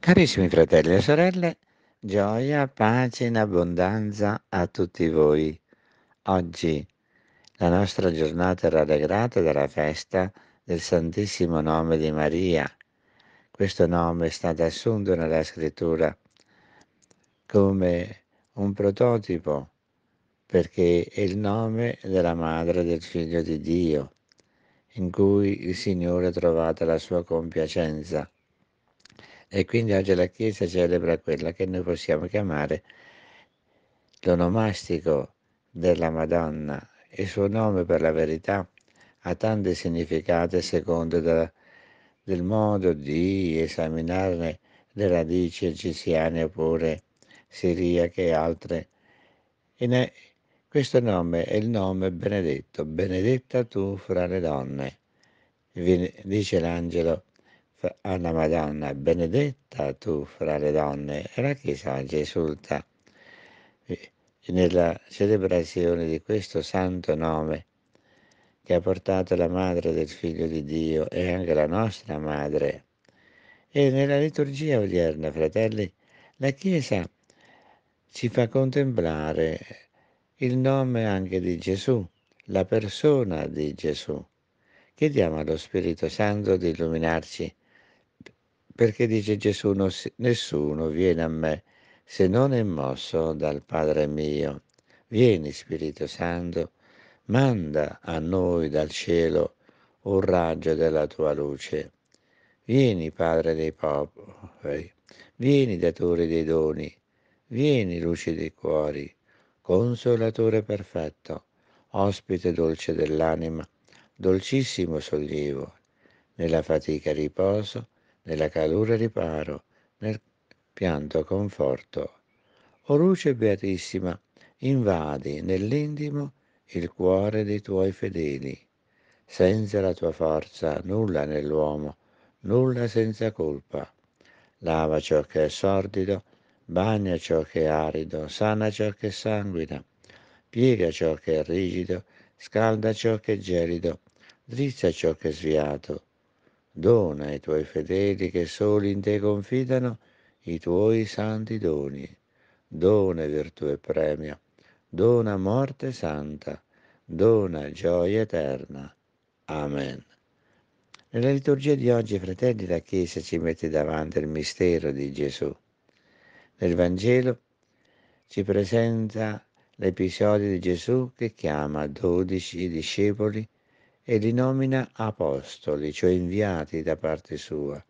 Carissimi fratelli e sorelle, gioia, pace in abbondanza a tutti voi. Oggi la nostra giornata è rallegrata dalla festa del Santissimo Nome di Maria. Questo nome è stato assunto nella scrittura come un prototipo perché è il nome della madre del figlio di Dio, in cui il Signore ha trovato la sua compiacenza e quindi oggi la Chiesa celebra quella che noi possiamo chiamare l'onomastico della Madonna. Il suo nome per la verità ha tanti significati secondo da, del modo di esaminarne le radici egiziane oppure siriache e altre. È, questo nome è il nome benedetto, benedetta tu fra le donne, dice l'angelo alla Madonna, benedetta tu fra le donne, e la Chiesa oggi esulta nella celebrazione di questo santo nome che ha portato la madre del figlio di Dio e anche la nostra madre. E nella liturgia odierna, fratelli, la Chiesa ci fa contemplare il nome anche di Gesù, la persona di Gesù. Chiediamo allo Spirito Santo di illuminarci perché dice Gesù, nessuno viene a me se non è mosso dal Padre mio. Vieni Spirito Santo, manda a noi dal cielo un raggio della tua luce. Vieni Padre dei popoli, vieni datore dei doni, vieni luce dei cuori, consolatore perfetto, ospite dolce dell'anima, dolcissimo sollievo, nella fatica riposo, nella calura riparo, nel pianto conforto. O luce beatissima, invadi nell'intimo il cuore dei tuoi fedeli. Senza la tua forza nulla nell'uomo, nulla senza colpa. Lava ciò che è sordido, bagna ciò che è arido, sana ciò che sanguina, piega ciò che è rigido, scalda ciò che è gelido, drizza ciò che è sviato, Dona ai tuoi fedeli che soli in te confidano i tuoi santi doni. Dona virtù e premio, dona morte santa, dona gioia eterna. Amen. Nella liturgia di oggi, fratelli, la Chiesa ci mette davanti il mistero di Gesù. Nel Vangelo ci presenta l'episodio di Gesù che chiama dodici discepoli e li nomina apostoli, cioè inviati da parte sua,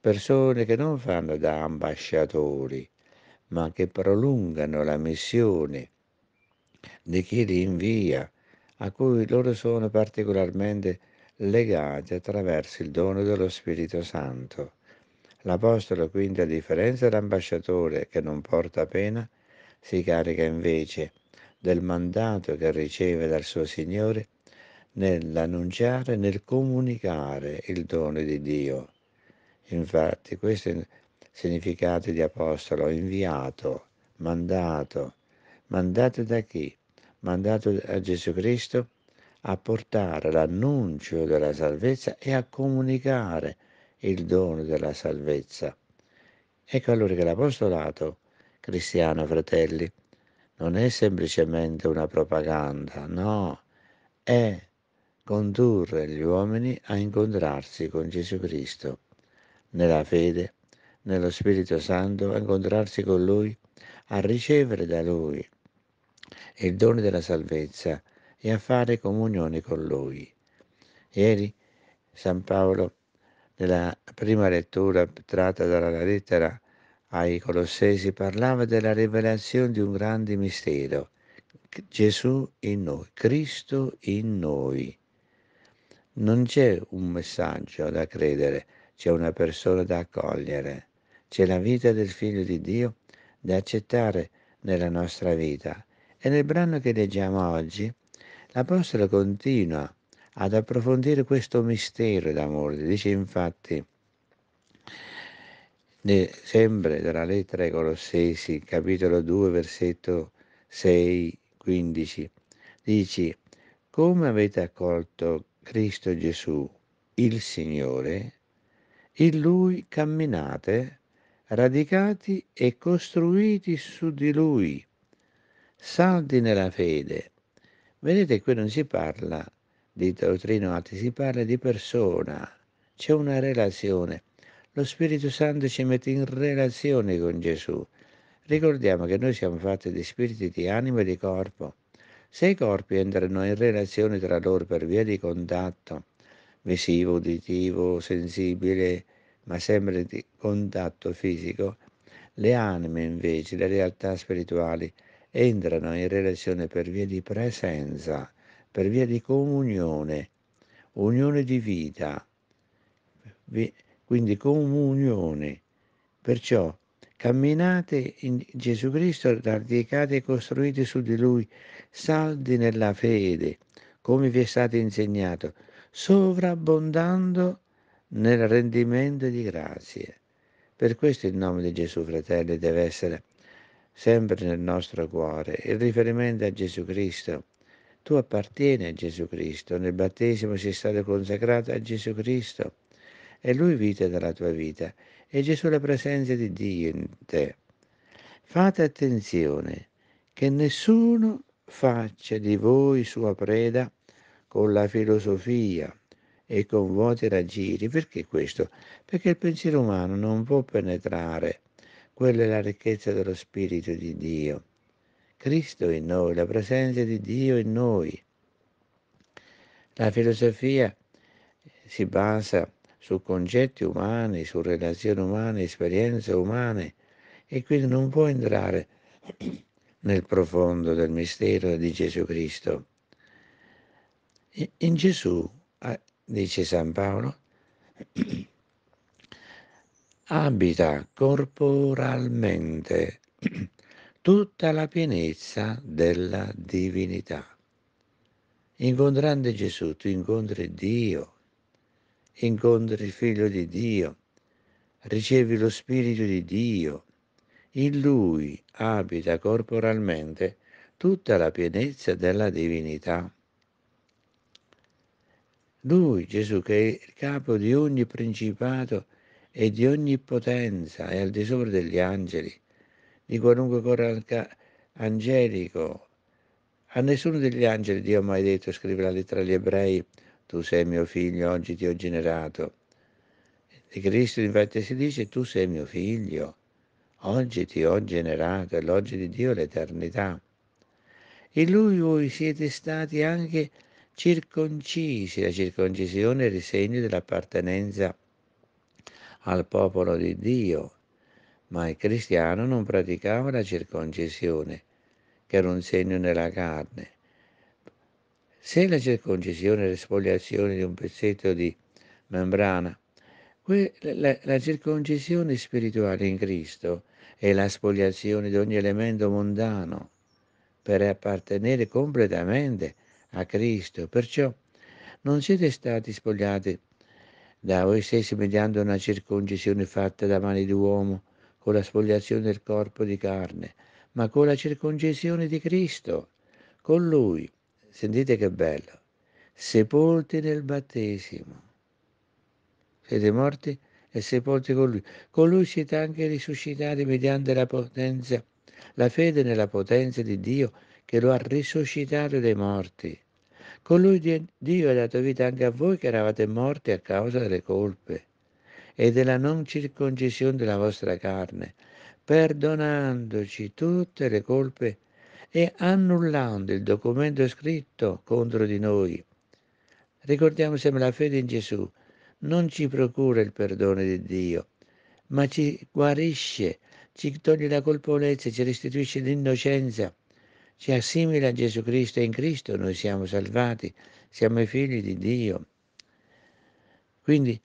persone che non fanno da ambasciatori, ma che prolungano la missione di chi li invia, a cui loro sono particolarmente legati attraverso il dono dello Spirito Santo. L'Apostolo quindi, a differenza dell'ambasciatore che non porta pena, si carica invece del mandato che riceve dal suo Signore nell'annunciare, nel comunicare il dono di Dio. Infatti questo è il significato di apostolo, inviato, mandato. Mandato da chi? Mandato a Gesù Cristo a portare l'annuncio della salvezza e a comunicare il dono della salvezza. Ecco allora che l'apostolato cristiano, fratelli, non è semplicemente una propaganda, no, è condurre gli uomini a incontrarsi con Gesù Cristo, nella fede, nello Spirito Santo, a incontrarsi con Lui, a ricevere da Lui il dono della salvezza e a fare comunione con Lui. Ieri San Paolo, nella prima lettura tratta dalla lettera ai Colossesi, parlava della rivelazione di un grande mistero, Gesù in noi, Cristo in noi non c'è un messaggio da credere, c'è una persona da accogliere, c'è la vita del Figlio di Dio da accettare nella nostra vita. E nel brano che leggiamo oggi, l'Apostolo continua ad approfondire questo mistero d'amore. Dice infatti, sempre dalla lettera ai Colossesi, capitolo 2, versetto 6, 15, dice, come avete accolto Cristo Gesù, il Signore, in Lui camminate, radicati e costruiti su di Lui, saldi nella fede. Vedete, qui non si parla di dottrina o si parla di persona, c'è una relazione. Lo Spirito Santo ci mette in relazione con Gesù. Ricordiamo che noi siamo fatti di spiriti, di anima e di corpo. Se i corpi entrano in relazione tra loro per via di contatto visivo, uditivo, sensibile, ma sempre di contatto fisico, le anime invece, le realtà spirituali, entrano in relazione per via di presenza, per via di comunione, unione di vita, quindi comunione. Perciò camminate in Gesù Cristo, radicate e costruite su di Lui saldi nella fede, come vi è stato insegnato, sovrabbondando nel rendimento di grazie. Per questo il nome di Gesù, fratelli, deve essere sempre nel nostro cuore, il riferimento a Gesù Cristo. Tu appartieni a Gesù Cristo, nel battesimo sei stato consacrato a Gesù Cristo e Lui vita della tua vita e Gesù la presenza di Dio in te. Fate attenzione che nessuno faccia di voi sua preda con la filosofia e con vuoti raggiri. Perché questo? Perché il pensiero umano non può penetrare. Quella è la ricchezza dello Spirito di Dio. Cristo in noi, la presenza di Dio in noi. La filosofia si basa su concetti umani, su relazioni umane, esperienze umane e quindi non può entrare nel profondo del mistero di Gesù Cristo. In Gesù, dice San Paolo, abita corporalmente tutta la pienezza della divinità. Incontrando Gesù tu incontri Dio, incontri il Figlio di Dio, ricevi lo Spirito di Dio, in lui abita corporalmente tutta la pienezza della divinità. Lui, Gesù, che è il capo di ogni principato e di ogni potenza, è al di sopra degli angeli, di qualunque coro angelico. A nessuno degli angeli Dio ha mai detto, scrive la lettera agli ebrei, tu sei mio figlio, oggi ti ho generato. Di Cristo infatti si dice, tu sei mio figlio, oggi ti ho generato, elogio di Dio l'eternità. In lui voi siete stati anche circoncisi, la circoncisione è il segno dell'appartenenza al popolo di Dio, ma il cristiano non praticava la circoncisione, che era un segno nella carne. Se la circoncisione è l'espoliazione di un pezzetto di membrana, la circoncisione spirituale in Cristo e la spogliazione di ogni elemento mondano per appartenere completamente a Cristo. Perciò non siete stati spogliati da voi stessi mediante una circoncisione fatta da mani d'uomo con la spogliazione del corpo di carne, ma con la circoncisione di Cristo, con Lui. Sentite che bello. Sepolti nel battesimo. Siete morti e sepolti con lui. Colui siete anche risuscitati mediante la potenza, la fede nella potenza di Dio che lo ha risuscitato dai morti. Con lui Dio ha dato vita anche a voi che eravate morti a causa delle colpe e della non circoncisione della vostra carne, perdonandoci tutte le colpe e annullando il documento scritto contro di noi. Ricordiamo sempre la fede in Gesù, non ci procura il perdono di Dio, ma ci guarisce, ci toglie la colpevolezza, ci restituisce l'innocenza, ci assimila a Gesù Cristo e in Cristo noi siamo salvati, siamo i figli di Dio. Quindi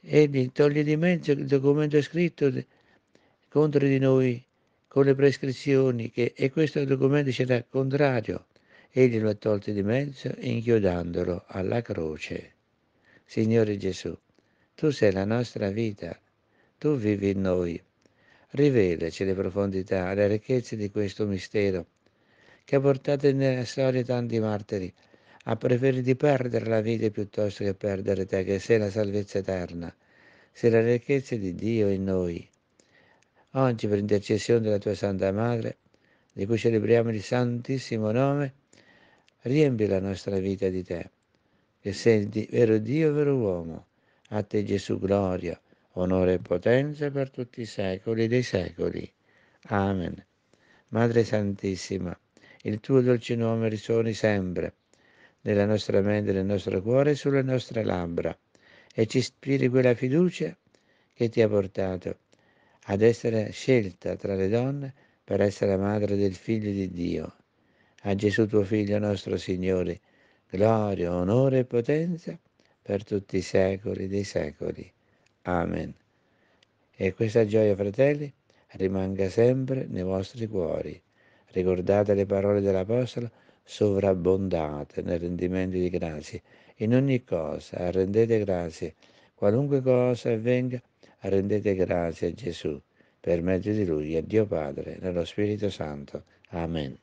Egli toglie di mezzo il documento scritto contro di noi con le prescrizioni che, e questo documento c'era contrario. Egli lo ha tolto di mezzo inchiodandolo alla croce. Signore Gesù, tu sei la nostra vita, tu vivi in noi. Rivelaci le profondità, le ricchezze di questo mistero che ha portato nella storia tanti martiri a preferire di perdere la vita piuttosto che perdere te, che sei la salvezza eterna, sei la ricchezza di Dio in noi. Oggi, per intercessione della tua Santa Madre, di cui celebriamo il Santissimo Nome, riempi la nostra vita di te che senti vero Dio, vero uomo. A te Gesù gloria, onore e potenza per tutti i secoli dei secoli. Amen. Madre Santissima, il tuo dolce nome risuoni sempre nella nostra mente, nel nostro cuore e sulle nostre labbra e ci ispiri quella fiducia che ti ha portato ad essere scelta tra le donne per essere madre del Figlio di Dio. A Gesù tuo Figlio nostro Signore, gloria, onore e potenza per tutti i secoli dei secoli. Amen. E questa gioia, fratelli, rimanga sempre nei vostri cuori. Ricordate le parole dell'Apostolo, sovrabbondate nel rendimento di grazie. In ogni cosa rendete grazie. Qualunque cosa avvenga, rendete grazie a Gesù, per mezzo di Lui, a Dio Padre, nello Spirito Santo. Amen.